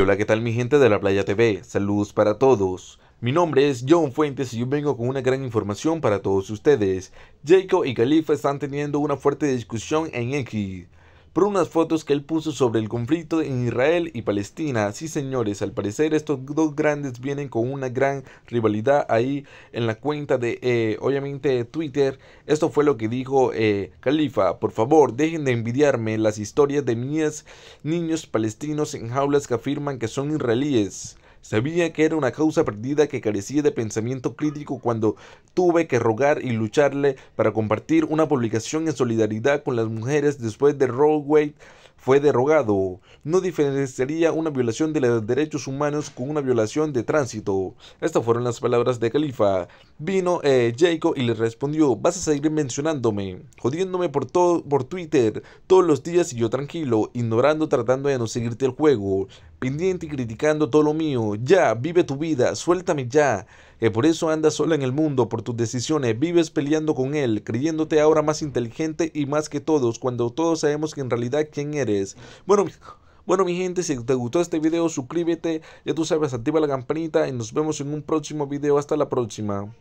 hola, ¿qué tal mi gente de la Playa TV? Saludos para todos. Mi nombre es John Fuentes y yo vengo con una gran información para todos ustedes. Jacob y califa están teniendo una fuerte discusión en X por unas fotos que él puso sobre el conflicto en Israel y Palestina. Sí, señores, al parecer estos dos grandes vienen con una gran rivalidad ahí en la cuenta de, eh, obviamente, Twitter. Esto fue lo que dijo eh, Khalifa. Califa. Por favor, dejen de envidiarme las historias de mis niños palestinos en jaulas que afirman que son israelíes. Sabía que era una causa perdida que carecía de pensamiento crítico cuando tuve que rogar y lucharle para compartir una publicación en solidaridad con las mujeres después de Wade fue derogado. No diferenciaría una violación de los derechos humanos con una violación de tránsito. Estas fueron las palabras de Califa. Vino eh, y le respondió, vas a seguir mencionándome, jodiéndome por, todo, por Twitter todos los días y yo tranquilo, ignorando, tratando de no seguirte el juego pendiente y criticando todo lo mío. Ya, vive tu vida, suéltame ya. y eh, por eso andas sola en el mundo, por tus decisiones, vives peleando con él, creyéndote ahora más inteligente y más que todos, cuando todos sabemos que en realidad quién eres. Bueno, bueno mi gente, si te gustó este video, suscríbete, ya tú sabes, activa la campanita y nos vemos en un próximo video. Hasta la próxima.